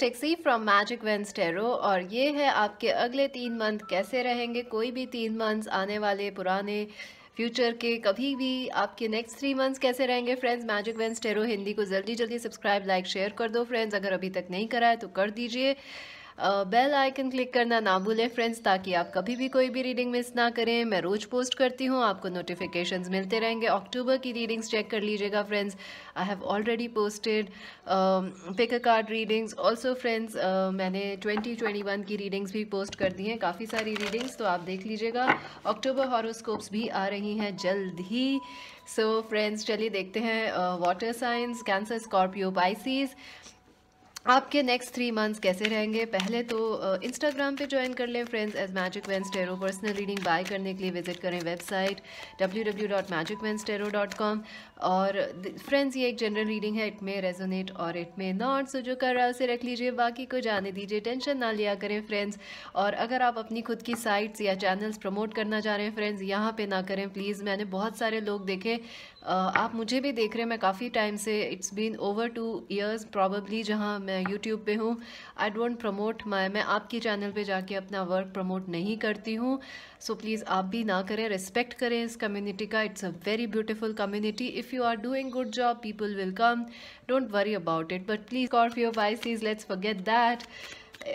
taxi from Magic veins Tarot और ये है आपके अगले तीन मंथ कैसे रहेंगे कोई भी तीन मंथ्स आने वाले पुराने फ्यूचर के कभी भी आपके नेक्स्ट थ्री मंथ्स कैसे रहेंगे friends Magic veins Tarot Hindi को जल्दी जल्दी सब्सक्राइब लाइक शेयर कर दो फ्रेंड्स अगर अभी तक नहीं करा है तो कर दीजिए बेल आइकन क्लिक करना ना भूलें फ्रेंड्स ताकि आप कभी भी कोई भी रीडिंग मिस ना करें मैं रोज़ पोस्ट करती हूँ आपको नोटिफिकेशन मिलते रहेंगे अक्टूबर की रीडिंग्स चेक कर लीजिएगा friends I have already posted pick card readings also friends मैंने वन की रीडिंग्स भी पोस्ट कर दी हैं काफ़ी सारी रीडिंग्स तो आप देख लीजिएगा अक्टूबर हॉरोस्कोप्स भी आ रही हैं जल्द ही सो फ्रेंड्स चलिए देखते हैं water signs cancer Scorpio Pisces आपके नेक्स्ट थ्री मंथ्स कैसे रहेंगे पहले तो इंस्टाग्राम पे ज्वाइन कर लें friends age magic veins tarot personal reading buy करने के लिए विजिट करें website W W dot magic dot com और फ्रेंड्स ये एक जनरल रीडिंग है इट मे रेजोनेट और इट मे नॉट सो जो कर रहा है उसे रख लीजिए बाकी को जाने दीजिए टेंशन ना लिया करें फ्रेंड्स और अगर आप अपनी खुद की साइट्स या चैनल्स प्रमोट करना चाह रहे हैं फ्रेंड्स यहाँ पर ना करें प्लीज़ मैंने बहुत सारे लोग देखे आप मुझे भी देख रहे हैं मैं काफ़ी टाइम से it's been over two years probably जहाँ मैं यूट्यूब पे हूँ आई डोंट प्रमोट माई मैं आपकी चैनल पे जाके अपना वर्क प्रमोट नहीं करती हूँ सो प्लीज़ आप भी ना करें रिस्पेक्ट करें इस कम्युनिटी का it's a very beautiful community if you are doing good job people will come don't worry about it but please Scorpio is let's forget that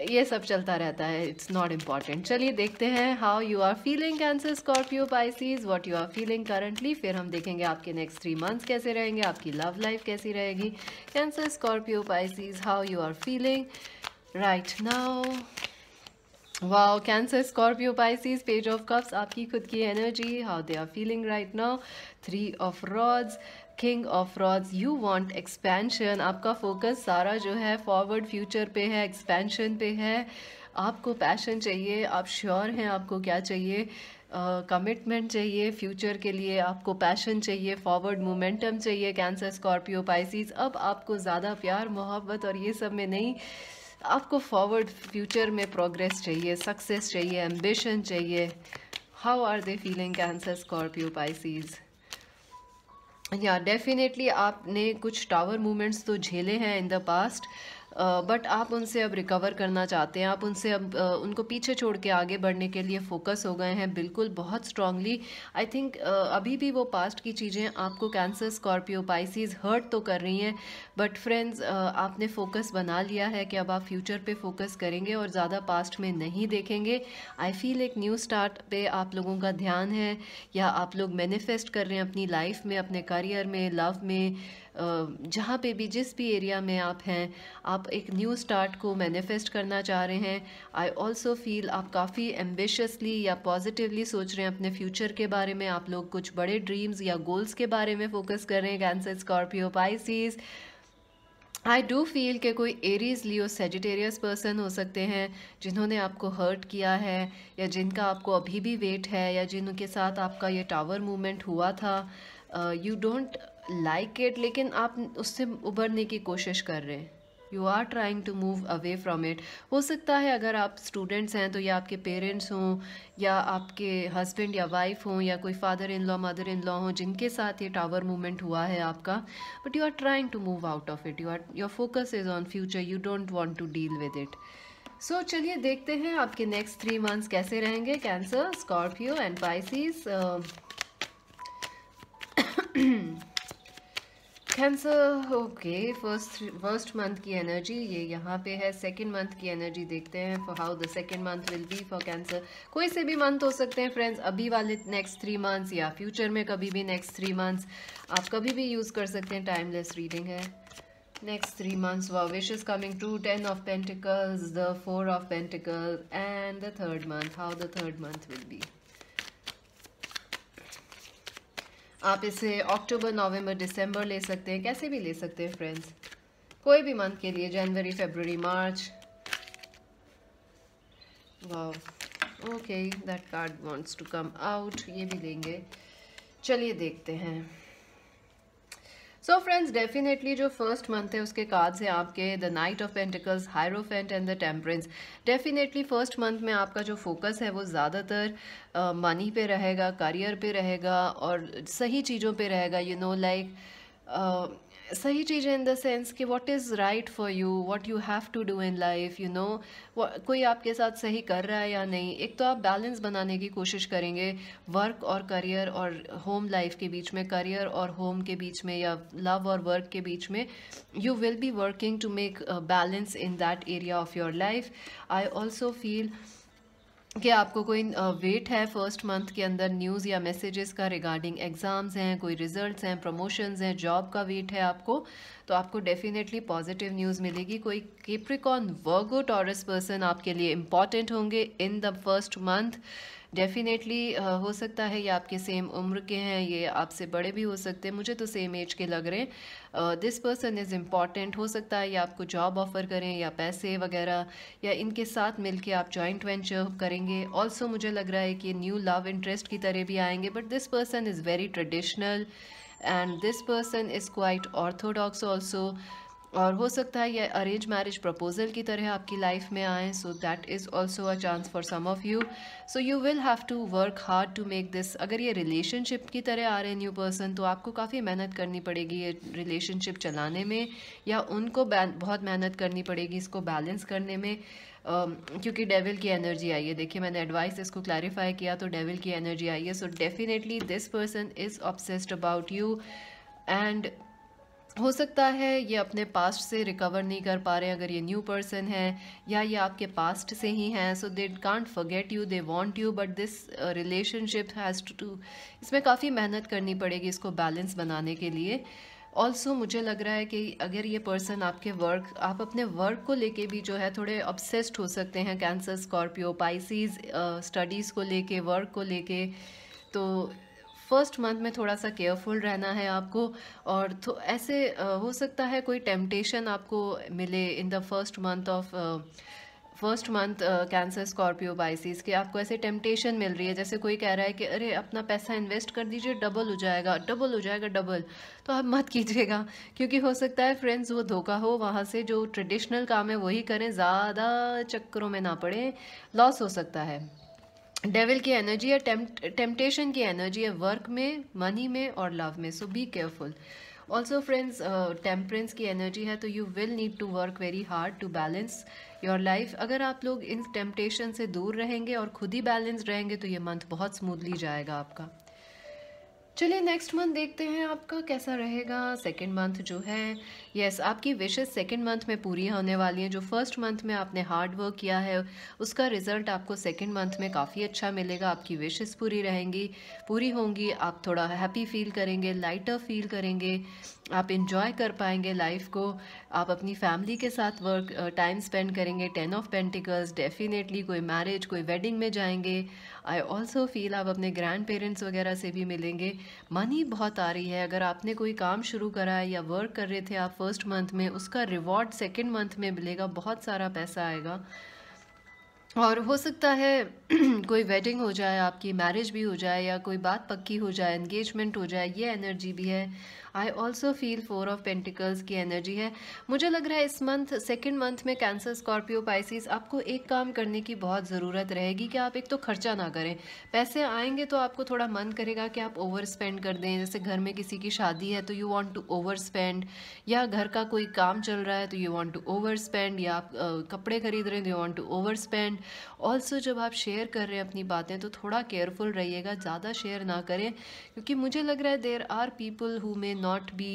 ये सब चलता रहता है इट्स नॉट इम्पॉर्टेंट चलिए देखते हैं how you are feeling Cancer Scorpio Pisces what you are feeling currently फिर हम देखेंगे आपके नेक्स्ट थ्री मंथ्स कैसे रहेंगे आपकी लव लाइफ कैसी रहेगी Cancer Scorpio Pisces how you are feeling right now wow Cancer Scorpio Pisces page of cups आपकी खुद की energy how they are feeling right now three of rods king of rods you want expansion आपका focus सारा जो है forward future पे है expansion पे है आपको पैशन चाहिए आप श्योर हैं आपको क्या चाहिए कमिटमेंट uh, चाहिए फ्यूचर के लिए आपको पैशन चाहिए फॉरवर्ड मोमेंटम चाहिए कैंसर स्कॉर्पियो पाइसिस अब आपको ज़्यादा प्यार मोहब्बत और ये सब में नहीं आपको फॉरवर्ड फ्यूचर में प्रोग्रेस चाहिए सक्सेस चाहिए एम्बिशन चाहिए how are they feeling Cancer Scorpio Pisces या डेफिनेटली आपने कुछ टावर मूवमेंट्स तो झेले हैं इन द पास्ट बट आप उनसे अब रिकवर करना चाहते हैं आप उनसे अब उनको पीछे छोड़ के आगे बढ़ने के लिए फोकस हो गए हैं बिल्कुल बहुत स्ट्रांगली आई थिंक अभी भी वो पास्ट की चीज़ें आपको कैंसर स्कॉर्पियो पाइसिस हर्ट तो कर रही हैं बट फ्रेंड्स आपने फोकस बना लिया है कि अब आप फ्यूचर पे फोकस करेंगे और ज़्यादा पास्ट में नहीं देखेंगे आई फील एक न्यू स्टार्ट पे आप लोगों का ध्यान है या आप लोग मैनिफेस्ट कर रहे हैं अपनी लाइफ में अपने करियर में लव में जहाँ पे भी जिस भी एरिया में आप हैं आप एक न्यू स्टार्ट को मैनिफेस्ट करना चाह रहे हैं आई ऑल्सो फील आप काफ़ी एम्बिशसली या पॉजिटिवली सोच रहे हैं अपने फ्यूचर के बारे में आप लोग कुछ बड़े ड्रीम्स या गोल्स के बारे में फोकस कर रहे हैं Cancer Scorpio Pisces I do feel के कोई एरीज लियो सेजिटेरियस पर्सन हो सकते हैं जिन्होंने आपको हर्ट किया है या जिनका आपको अभी भी वेट है या जिनके साथ आपका ये टावर मूवमेंट हुआ था यू डोंट लाइक इट लेकिन आप उससे उबरने की कोशिश कर रहे हैं you are trying to move away from it हो सकता है अगर आप स्टूडेंट्स हैं तो या आपके पेरेंट्स हों या आपके हस्बैंड या वाइफ हों या कोई father in law mother in law हों जिनके साथ ये टावर मूवमेंट हुआ है आपका but you are trying to move out of it you are your focus is on future you don't want to deal with it so चलिए देखते हैं आपके नेक्स्ट थ्री मंथ्स कैसे रहेंगे Cancer Scorpio and Pisces Cancer okay first first month की energy ये यहाँ पे है सेकेंड मंथ की एनर्जी देखते हैं for how the second month will be for Cancer कोई से भी मंथ हो सकते हैं फ्रेंड्स अभी वाले नेक्स्ट थ्री मंथ्स या फ्यूचर में कभी भी नेक्स्ट थ्री मंथ्स आप कभी भी यूज़ कर सकते हैं टाइमलेस रीडिंग है नेक्स्ट थ्री मंथ्स वा which is coming to ten of pentacles the four of pentacle and the third month how the third month will be आप इसे अक्टूबर नवंबर दिसंबर ले सकते हैं कैसे भी ले सकते हैं फ्रेंड्स कोई भी मंथ के लिए जनवरी फेबररी मार्च वाह okay that card wants to come out ये भी लेंगे चलिए देखते हैं सो फ्रेंड्स डेफिनेटली जो फर्स्ट मंथ है उसके कार्ड्स हैं आपके the knight of pentacles hierophant and the temperance definitely first month में आपका जो फोकस है वो ज़्यादातर मनी uh, पे रहेगा करियर पे रहेगा और सही चीज़ों पे रहेगा यू नो लाइक सही चीज़ है इन द सेंस कि what is right for you what you have to do in life you know कोई आपके साथ सही कर रहा है या नहीं एक तो आप बैलेंस बनाने की कोशिश करेंगे वर्क और करियर और होम लाइफ के बीच में करियर और होम के बीच में या लव और वर्क के बीच में you will be working to make balance in that area of your life I also feel कि आपको कोई वेट है फर्स्ट मंथ के अंदर न्यूज़ या मैसेजेस का रिगार्डिंग एग्ज़ाम्स हैं कोई रिजल्ट्स हैं प्रमोशंस हैं जॉब का वेट है आपको तो आपको डेफिनेटली पॉजिटिव न्यूज़ मिलेगी कोई केप्रिकॉन वर्गो टॉरस पर्सन आपके लिए इम्पॉर्टेंट होंगे in the first month definitely uh, हो सकता है ये आपके सेम उम्र के हैं ये आपसे बड़े भी हो सकते हैं मुझे तो सेम एज के लग रहे हैं दिस पर्सन इज़ इम्पॉर्टेंट हो सकता है ये आपको जॉब ऑफ़र करें या पैसे वगैरह या इनके साथ मिलके आप जॉइंट वेंचर करेंगे ऑल्सो मुझे लग रहा है कि न्यू लव इंटरेस्ट की तरह भी आएंगे but this person is very traditional and this person is quite orthodox also और हो सकता है ये अरेंज मैरिज प्रपोजल की तरह आपकी लाइफ में आए so that is also a chance for some of you so you will have to work hard to make this अगर ये रिलेशनशिप की तरह आ रहे हैं न्यू पर्सन तो आपको काफ़ी मेहनत करनी पड़ेगी ये रिलेशनशिप चलाने में या उनको बहुत मेहनत करनी पड़ेगी इसको बैलेंस करने में Uh, क्योंकि डेविल की एनर्जी आई है देखिए मैंने एडवाइस इसको क्लैरिफाई किया तो डेविल की एनर्जी आई है so definitely this person is obsessed about you and हो सकता है ये अपने पास्ट से रिकवर नहीं कर पा रहे हैं अगर ये न्यू पर्सन है या ये आपके पास्ट से ही हैं so they can't forget you they want you but this relationship has to to इसमें काफ़ी मेहनत करनी पड़ेगी इसको बैलेंस बनाने के लिए ऑल्सो मुझे लग रहा है कि अगर ये पर्सन आपके वर्क आप अपने वर्क को लेके भी जो है थोड़े ऑब्सेस्ड हो सकते हैं कैंसर स्कॉर्पियो पाइसीज स्टडीज़ को लेके वर्क को लेके तो फर्स्ट मंथ में थोड़ा सा केयरफुल रहना है आपको और ऐसे हो सकता है कोई टेम्पटेशन आपको मिले in the first month of first month Cancer Scorpio Pisces के आपको ऐसे टेम्पटेशन मिल रही है जैसे कोई कह रहा है कि अरे अपना पैसा इन्वेस्ट कर दीजिए डबल हो जाएगा डबल हो जाएगा डबल तो आप मत कीजिएगा क्योंकि हो सकता है फ्रेंड्स वो धोखा हो वहाँ से जो ट्रेडिशनल काम है वही करें ज़्यादा चक्करों में ना पड़े लॉस हो सकता है डेविल की एनर्जी है टेम्पटेशन की एनर्जी है वर्क में मनी में और लव में so be careful also friends temperance की एनर्जी है तो you will need to work very hard to balance your life अगर आप लोग इन टेम्पटेशन से दूर रहेंगे और खुद ही बैलेंस रहेंगे तो ये मंथ बहुत स्मूथली जाएगा आपका चलिए नेक्स्ट मंथ देखते हैं आपका कैसा रहेगा सेकेंड मंथ जो है यस yes, आपकी विशेष सेकेंड मंथ में पूरी होने वाली है जो फर्स्ट मंथ में आपने हार्ड वर्क किया है उसका रिजल्ट आपको सेकेंड मंथ में काफ़ी अच्छा मिलेगा आपकी विशेष पूरी रहेंगी पूरी होंगी आप थोड़ा हैप्पी फील करेंगे लाइटर फील करेंगे आप इन्जॉय कर पाएंगे लाइफ को आप अपनी फैमिली के साथ वर्क टाइम स्पेंड करेंगे टेन ऑफ पेंटिकल्स डेफिनेटली कोई मैरिज कोई वेडिंग में जाएंगे आई ऑल्सो फील आप अपने ग्रैंड पेरेंट्स वगैरह से भी मिलेंगे मनी बहुत आ रही है अगर आपने कोई काम शुरू करा है या वर्क कर रहे थे आप फर्स्ट मंथ में उसका रिवॉर्ड सेकेंड मंथ में मिलेगा बहुत सारा पैसा आएगा और हो सकता है कोई वेडिंग हो जाए आपकी मैरिज भी हो जाए या कोई बात पक्की हो जाए एंगेजमेंट हो जाए ये एनर्जी भी है I also feel four of pentacles की एनर्जी है मुझे लग रहा है इस मंथ सेकेंड मंथ में कैंसर स्कॉर्पियो पाइसिस आपको एक काम करने की बहुत ज़रूरत रहेगी कि आप एक तो खर्चा ना करें पैसे आएंगे तो आपको थोड़ा मन करेगा कि आप ओवर स्पेंड कर दें जैसे घर में किसी की शादी है तो you want to over spend या घर का कोई काम चल रहा है तो you want to over spend या आप कपड़े खरीद रहे हैं तो you want to over spend also जब आप शेयर शेयर कर रहे हैं अपनी बातें तो थोड़ा केयरफुल रहिएगा ज़्यादा शेयर ना करें क्योंकि मुझे लग रहा है there are people who may not be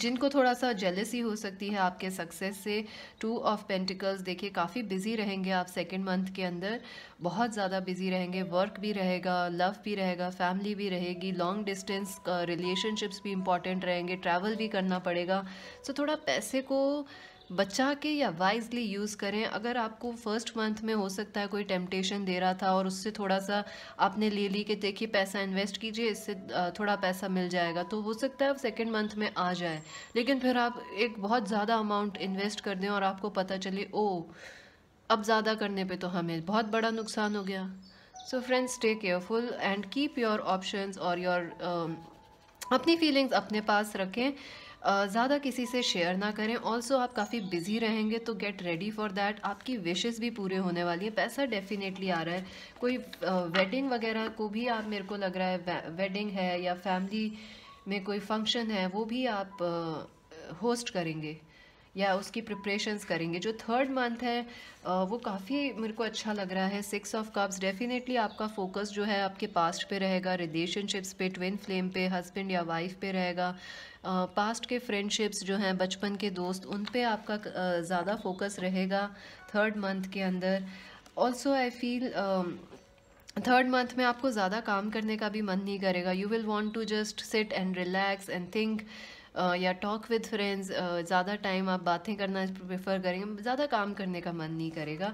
जिनको थोड़ा सा जेलसी हो सकती है आपके सक्सेस से टू ऑफ पेंटिकल्स देखिए काफ़ी बिजी रहेंगे आप सेकेंड मंथ के अंदर बहुत ज़्यादा बिजी रहेंगे वर्क भी रहेगा लव भी रहेगा फैमिली भी रहेगी लॉन्ग डिस्टेंस रिलेशनशिप्स भी इंपॉर्टेंट रहेंगे ट्रैवल भी करना पड़ेगा सो so, थोड़ा पैसे को बचा के या वाइजली यूज़ करें अगर आपको फर्स्ट मंथ में हो सकता है कोई टेम्पटेशन दे रहा था और उससे थोड़ा सा आपने ले ली कि देखिए पैसा इन्वेस्ट कीजिए इससे थोड़ा पैसा मिल जाएगा तो हो सकता है सेकेंड मंथ में आ जाए लेकिन फिर आप एक बहुत ज़्यादा अमाउंट इन्वेस्ट कर दें और आपको पता चले ओ अब ज़्यादा करने पे तो हमें बहुत बड़ा नुकसान हो गया so friends stay careful and keep your options और योर अपनी फीलिंग्स अपने पास रखें ज़्यादा किसी से शेयर ना करें ऑल्सो आप काफ़ी बिजी रहेंगे तो गेट रेडी फॉर दैट आपकी विशेज़ भी पूरे होने वाली है पैसा डेफिनेटली आ रहा है कोई वेडिंग वगैरह को भी आप मेरे को लग रहा है वेडिंग है या फैमिली में कोई फंक्शन है वो भी आप होस्ट करेंगे या उसकी प्रिपरेशंस करेंगे जो थर्ड मंथ है वो काफ़ी मेरे को अच्छा लग रहा है सिक्स ऑफ कप्स डेफिनेटली आपका फोकस जो है आपके पास्ट पे रहेगा रिलेशनशिप्स पे ट्विन फ्लेम पे हस्बैंड या वाइफ पे रहेगा पास्ट के फ्रेंडशिप्स जो हैं बचपन के दोस्त उन पे आपका ज़्यादा फोकस रहेगा थर्ड मंथ के अंदर also I feel third month में आपको ज़्यादा काम करने का भी मन नहीं करेगा you will want to just sit and relax and think या टॉक विद फ्रेंड्स ज़्यादा टाइम आप बातें करना प्रेफर करेंगे ज़्यादा काम करने का मन नहीं करेगा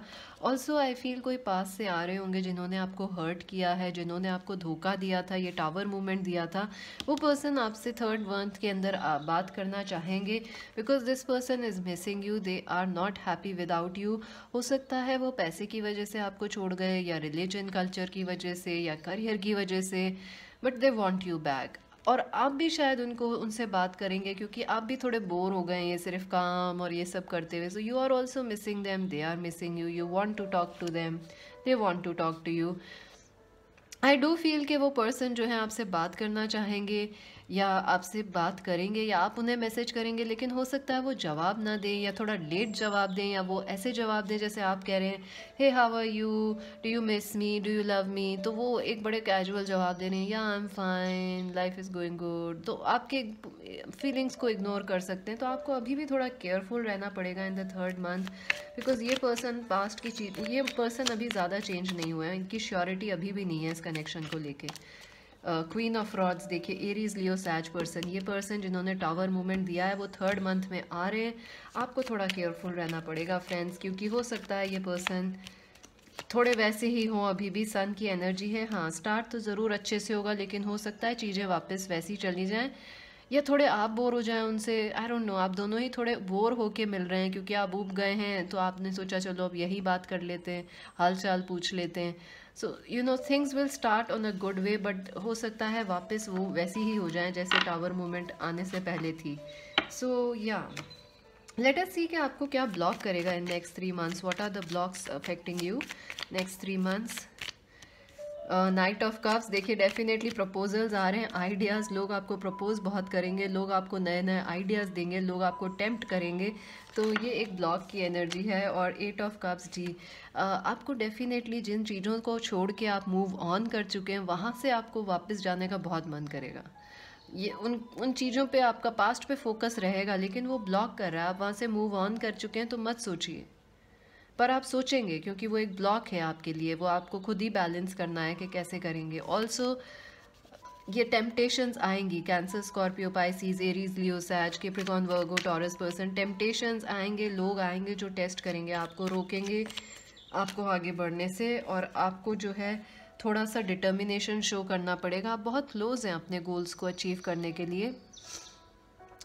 ऑल्सो आई फील कोई पास से आ रहे होंगे जिन्होंने आपको हर्ट किया है जिन्होंने आपको धोखा दिया था ये टावर मूवमेंट दिया था वो पर्सन आपसे थर्ड मंथ के अंदर बात करना चाहेंगे because this person is missing you they are not happy without you हो सकता है वो पैसे की वजह से आपको छोड़ गए या रिलीजन कल्चर की वजह से या करियर की वजह से but they want you back और आप भी शायद उनको उनसे बात करेंगे क्योंकि आप भी थोड़े बोर हो गए हैं सिर्फ काम और ये सब करते हुए so you are also missing them they are missing you you want to talk to them they want to talk to you I do feel कि वो पर्सन जो है आपसे बात करना चाहेंगे या आपसे बात करेंगे या आप उन्हें मैसेज करेंगे लेकिन हो सकता है वो जवाब ना दें या थोड़ा लेट जवाब दें या वो ऐसे जवाब दें जैसे आप कह रहे हैं hey how are you do you miss me do you love me तो वो एक बड़े कैजुअल जवाब दे रहे हैं या I am fine life is going good तो आपके फीलिंग्स को इग्नोर कर सकते हैं तो आपको अभी भी थोड़ा केयरफुल रहना पड़ेगा in the third month because ये पर्सन पास्ट की चीज ये पर्सन अभी ज़्यादा चेंज नहीं हुआ है इनकी श्योरिटी अभी भी नहीं है इस कनेक्शन को लेके क्वीन ऑफ रॉड्स देखिए एरीज लियो सैच पर्सन ये पर्सन जिन्होंने टावर मूवमेंट दिया है वो थर्ड मंथ में आ रहे हैं आपको थोड़ा केयरफुल रहना पड़ेगा फ्रेंड्स क्योंकि हो सकता है ये पर्सन थोड़े वैसे ही हों अभी भी सन की एनर्जी है हाँ स्टार्ट तो ज़रूर अच्छे से होगा लेकिन हो सकता है चीज़ें वापस वैसी चली जाएँ या थोड़े आप बोर हो जाएं उनसे आई डोंट नो आप दोनों ही थोड़े बोर होके मिल रहे हैं क्योंकि आप उब गए हैं तो आपने सोचा चलो अब यही बात कर लेते हैं हाल चाल पूछ लेते हैं so you know things will start on a good way but हो सकता है वापस वो वैसी ही हो जाए जैसे टावर मूवमेंट आने से पहले थी सो या लेट अस सी कि आपको क्या ब्लॉक करेगा in next three months what are the blocks affecting you next three months knight of cups देखिए डेफिनेटली प्रपोजल्स आ रहे हैं आइडियाज़ लोग आपको प्रपोज बहुत करेंगे लोग आपको नए नए आइडियाज़ देंगे लोग आपको टेम्प्ट करेंगे तो ये एक ब्लॉक की एनर्जी है और एट ऑफ कप्स जी आपको डेफिनेटली जिन चीज़ों को छोड़ के आप मूव ऑन कर चुके हैं वहाँ से आपको वापस जाने का बहुत मन करेगा ये उन उन चीज़ों पे आपका पास्ट पे फोकस रहेगा लेकिन वो ब्लॉक कर रहा है आप वहाँ से मूव ऑन कर चुके हैं तो मत सोचिए पर आप सोचेंगे क्योंकि वो एक ब्लॉक है आपके लिए वो आपको खुद ही बैलेंस करना है कि कैसे करेंगे ऑल्सो ये टेम्पटेशंस आएंगी Cancer Scorpio Pisces Aries Leo Sag Capricorn Virgo Taurus person temptations आएंगे लोग आएंगे जो टेस्ट करेंगे आपको रोकेंगे आपको आगे बढ़ने से और आपको जो है थोड़ा सा डिटर्मिनेशन शो करना पड़ेगा आप बहुत क्लोज हैं अपने गोल्स को अचीव करने के लिए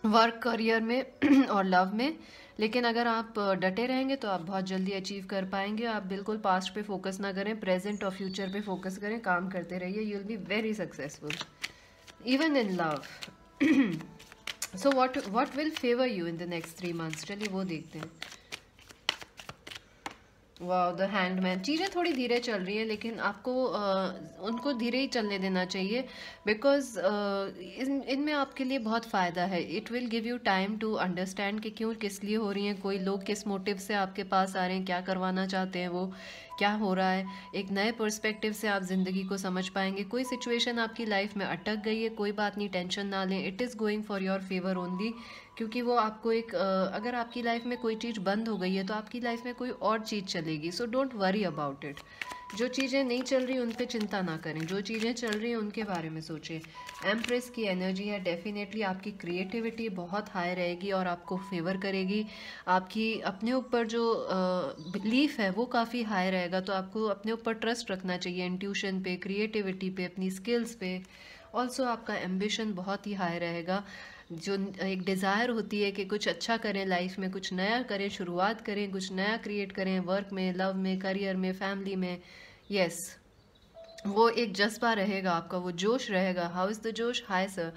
वर्क करियर में और लव में लेकिन अगर आप डटे रहेंगे तो आप बहुत जल्दी अचीव कर पाएंगे आप बिल्कुल पास्ट पे फोकस ना करें प्रेजेंट और फ्यूचर पे फोकस करें काम करते रहिए you will be very successful even in love so what what will favour you in the next three months चलिए वो देखते हैं वाह द हैंडमैन चीज़ें थोड़ी धीरे चल रही है लेकिन आपको आ, उनको धीरे ही चलने देना चाहिए बिकॉज इन इनमें आपके लिए बहुत फ़ायदा है it will give you time to understand कि क्यों किस लिए हो रही हैं कोई लोग किस मोटिव से आपके पास आ रहे हैं क्या करवाना चाहते हैं वो क्या हो रहा है एक नए पर्सपेक्टिव से आप ज़िंदगी को समझ पाएंगे कोई सिचुएशन आपकी लाइफ में अटक गई है कोई बात नहीं टेंशन ना लें it is going for your favour only क्योंकि वो आपको एक अगर आपकी लाइफ में कोई चीज़ बंद हो गई है तो आपकी लाइफ में कोई और चीज़ चलेगी so don't worry about it जो चीज़ें नहीं चल रही उन पर चिंता ना करें जो चीज़ें चल रही हैं उनके बारे में सोचें एम्प्रेस की एनर्जी है डेफिनेटली आपकी क्रिएटिविटी बहुत हाई रहेगी और आपको फेवर करेगी आपकी अपने ऊपर जो बिलीफ है वो काफ़ी हाई रहेगा तो आपको अपने ऊपर ट्रस्ट रखना चाहिए इंट्यूशन पे क्रिएटिविटी पे अपनी स्किल्स पे ऑल्सो आपका एम्बिशन बहुत ही हाई रहेगा जो एक डिज़ायर होती है कि कुछ अच्छा करें लाइफ में कुछ नया करें शुरुआत करें कुछ नया क्रिएट करें वर्क में लव में करियर में फैमिली में यस वो एक जज्बा रहेगा आपका वो जोश रहेगा हाउ इज़ द जोश हाई सर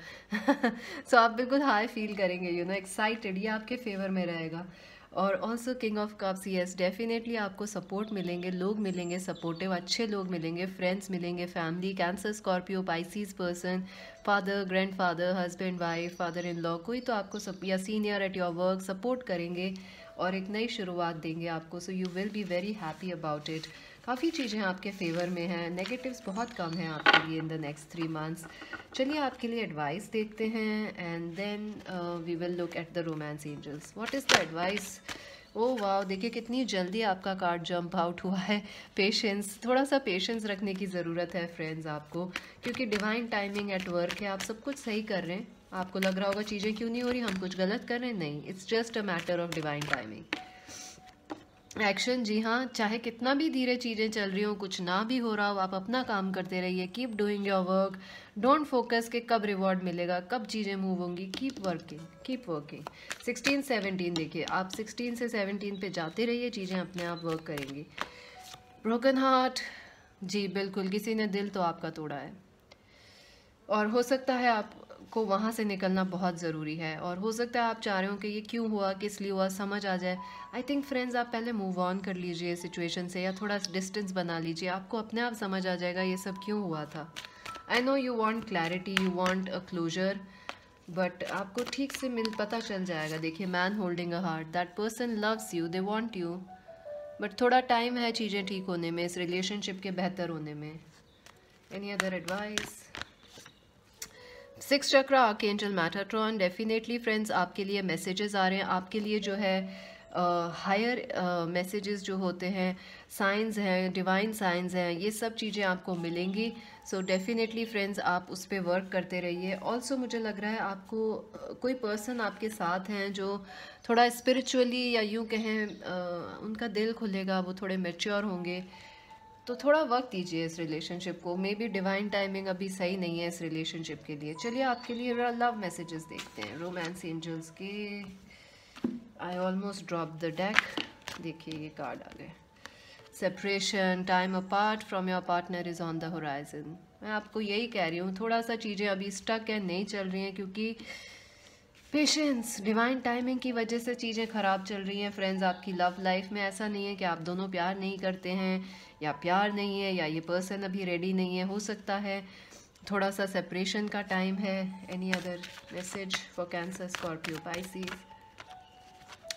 सो आप बिल्कुल हाई फील करेंगे यू नो एक्साइटेड ये आपके फेवर में रहेगा और also king of cups yes definitely आपको सपोर्ट मिलेंगे लोग मिलेंगे सपोर्टिव अच्छे लोग मिलेंगे फ्रेंड्स मिलेंगे family cancer Scorpio pisces person father grand father husband wife father in law कोई तो आपको या senior at your work support करेंगे और एक नई शुरुआत देंगे आपको so you will be very happy about it काफ़ी चीज़ें आपके फेवर में हैं नेगेटिव्स बहुत कम हैं आपके लिए in the next three months चलिए आपके लिए एडवाइस देखते हैं and then we will look at the romance angels what is the advice ओ वाह देखिए कितनी जल्दी आपका कार्ड जंप आउट हुआ है पेशेंस थोड़ा सा पेशेंस रखने की ज़रूरत है फ्रेंड्स आपको क्योंकि डिवाइन टाइमिंग एट वर्क है आप सब कुछ सही कर रहे हैं आपको लग रहा होगा चीज़ें क्यों नहीं हो रही हम कुछ गलत कर रहे हैं नहीं it's just a matter of divine timing action जी हाँ चाहे कितना भी धीरे चीज़ें चल रही हो कुछ ना भी हो रहा हो आप अपना काम करते रहिए keep doing your work don't focus कि कब रिवॉर्ड मिलेगा कब चीज़ें मूव होंगी keep working keep working sixteen seventeen देखिए आप सिक्सटीन से सेवनटीन पे जाते रहिए चीज़ें अपने आप वर्क करेंगी ब्रोकन हार्ट जी बिल्कुल किसी ने दिल तो आपका तोड़ा है और हो सकता है आप को वहाँ से निकलना बहुत ज़रूरी है और हो सकता है आप चाह रहे हो कि ये क्यों हुआ किस लिए हुआ समझ आ जाए आई थिंक फ्रेंड्स आप पहले मूव ऑन कर लीजिए सिचुएशन से या थोड़ा डिस्टेंस बना लीजिए आपको अपने आप समझ आ जाएगा ये सब क्यों हुआ था I know you want clarity you want a closure but आपको ठीक से मिल पता चल जाएगा देखिए man holding a heart that person loves you they want you but थोड़ा टाइम है चीज़ें ठीक होने में इस रिलेशनशिप के बेहतर होने में any other advice six chakra angel Metatron definitely friends आपके लिए मैसेजेस आ रहे हैं आपके लिए जो है हायर uh, मैसेजेस uh, जो होते हैं साइंस हैं डिवाइन साइंस हैं ये सब चीज़ें आपको मिलेंगी सो डेफिनेटली फ्रेंड्स आप उस पर वर्क करते रहिए ऑल्सो मुझे लग रहा है आपको कोई पर्सन आपके साथ हैं जो थोड़ा स्पिरिचुअली या यूँ कहें uh, उनका दिल खुलेगा वो थोड़े मेच्योर होंगे तो थोड़ा वक्त दीजिए इस रिलेशनशिप को मे बी डिवाइन टाइमिंग अभी सही नहीं है इस रिलेशनशिप के लिए चलिए आपके लिए लव मैसेजेस देखते हैं रोमांस एंजल्स के I almost drop the deck देखिए ये कार्ड आ गए separation time apart from your partner is on the horizon मैं आपको यही कह रही हूँ थोड़ा सा चीज़ें अभी स्टक है नहीं चल रही हैं क्योंकि पेशेंस डिवाइन टाइमिंग की वजह से चीज़ें ख़राब चल रही हैं फ्रेंड्स आपकी लव लाइफ में ऐसा नहीं है कि आप दोनों प्यार नहीं करते हैं या प्यार नहीं है या ये पर्सन अभी रेडी नहीं है हो सकता है थोड़ा सा सेपरेशन का टाइम है any other message for cancer Scorpio pisces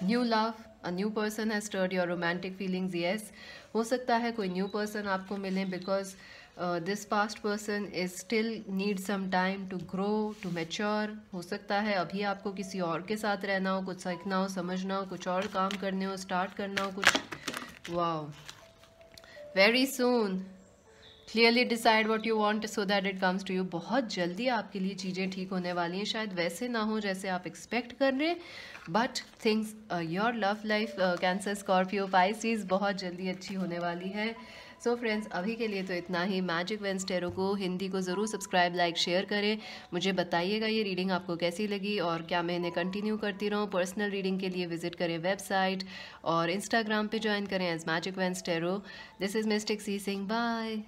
new love a new person has stirred your romantic feelings yes हो सकता है कोई न्यू पर्सन आपको मिले because this past person is still need some time to grow to mature हो सकता है अभी आपको किसी और के साथ रहना हो कुछ सीखना हो समझना हो कुछ और काम करने हो स्टार्ट करना हो कुछ wow very soon clearly decide what you want so that it comes to you बहुत जल्दी आपके लिए चीज़ें ठीक होने वाली हैं शायद वैसे ना हो जैसे आप एक्सपेक्ट कर रहे but things your love life cancer Scorpio pisces बहुत जल्दी अच्छी होने वाली है सो so फ्रेंड्स अभी के लिए तो इतना ही मैजिक वेंसटेरो को हिंदी को ज़रूर सब्सक्राइब लाइक शेयर करें मुझे बताइएगा ये रीडिंग आपको कैसी लगी और क्या मैं इन्हें कंटिन्यू करती रहूँ पर्सनल रीडिंग के लिए विजिट करें वेबसाइट और इंस्टाग्राम पर ज्वाइन करें एज मैजिक वेंसटेरो this is mystic C Singh bye